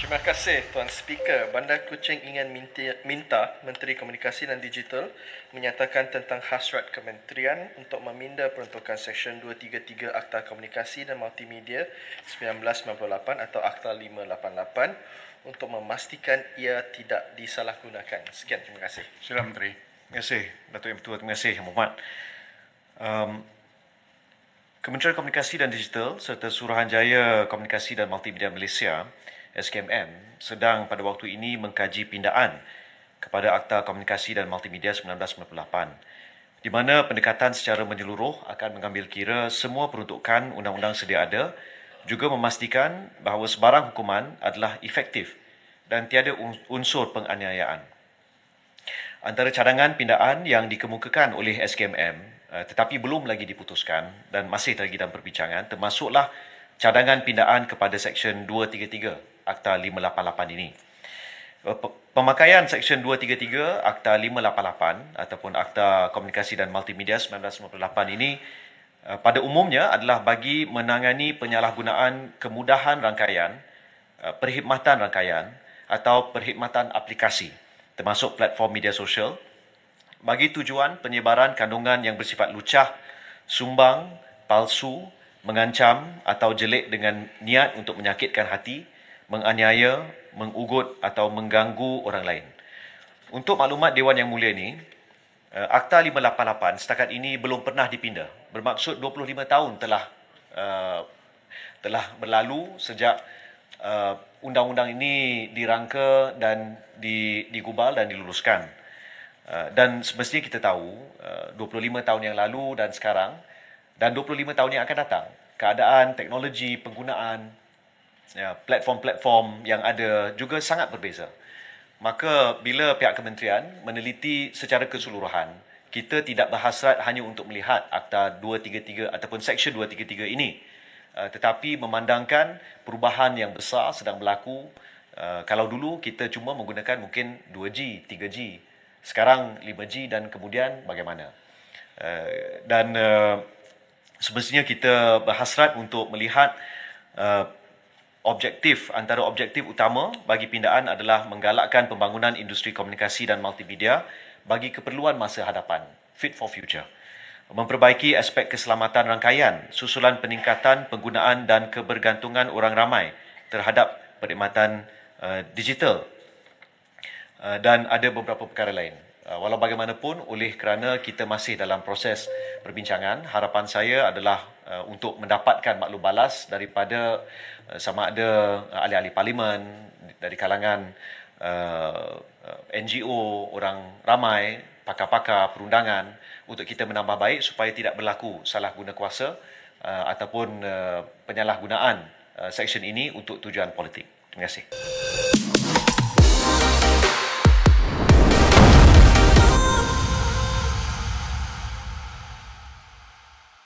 Terima kasih Tuan Speaker. Bandar Kuching ingin minta Menteri Komunikasi dan Digital menyatakan tentang hasrat kementerian untuk meminda peruntukan Seksyen 233 Akta Komunikasi dan Multimedia 1998 atau Akta 588 untuk memastikan ia tidak disalahgunakan. Sekian, terima kasih. Sila Menteri. Terima kasih, Datuk Ibu Terima kasih, Yang Muhammad. Um, Kementerian Komunikasi dan Digital serta Suruhanjaya Komunikasi dan Multimedia Malaysia SKMM sedang pada waktu ini mengkaji pindaan kepada Akta Komunikasi dan Multimedia 1998 di mana pendekatan secara menyeluruh akan mengambil kira semua peruntukan undang-undang sedia ada juga memastikan bahawa sebarang hukuman adalah efektif dan tiada unsur penganiayaan. Antara cadangan pindaan yang dikemukakan oleh SKMM eh, tetapi belum lagi diputuskan dan masih lagi dalam perbincangan termasuklah cadangan pindaan kepada Seksyen Akta 588 ini. Eh, pemakaian Seksyen 233 Akta 588 ataupun Akta Komunikasi dan Multimedia 1998 ini eh, pada umumnya adalah bagi menangani penyalahgunaan kemudahan rangkaian, eh, perkhidmatan rangkaian atau perkhidmatan aplikasi termasuk platform media sosial bagi tujuan penyebaran kandungan yang bersifat lucah, sumbang, palsu, mengancam atau jelek dengan niat untuk menyakitkan hati menganiaya, mengugut atau mengganggu orang lain. Untuk maklumat Dewan Yang Mulia ini, eh, Akta 588 setakat ini belum pernah dipindah. Bermaksud 25 tahun telah uh, telah berlalu sejak uh, undang-undang ini dirangka dan di, digubal dan diluluskan. Uh, dan semestinya kita tahu uh, 25 tahun yang lalu dan sekarang dan 25 tahun yang akan datang, keadaan, teknologi, penggunaan, ya platform-platform yang ada juga sangat berbeza. Maka bila pihak kementerian meneliti secara keseluruhan, kita tidak berhasrat hanya untuk melihat akta 233 ataupun seksyen 233 ini. Eh, tetapi memandangkan perubahan yang besar sedang berlaku, eh, kalau dulu kita cuma menggunakan mungkin 2G, 3G, sekarang 5G dan kemudian bagaimana? Eh, dan sebenarnya kita berhasrat untuk melihat objektif antara objektif utama bagi pindaan adalah menggalakkan pembangunan industri komunikasi dan multimedia bagi keperluan masa hadapan fit for future memperbaiki aspek keselamatan rangkaian susulan peningkatan penggunaan dan kebergantungan orang ramai terhadap perkhidmatan uh, digital uh, dan ada beberapa perkara lain Ah, walau bagaimanapun oleh kerana kita masih dalam proses perbincangan harapan saya adalah ah, untuk mendapatkan maklum balas daripada ah, sama ada ahli-ahli parlimen dari kalangan NGO orang ramai pakar-pakar perundangan untuk kita menambah baik supaya tidak berlaku salah guna kuasa ataupun penyalahgunaan seksyen ini untuk tujuan politik terima kasih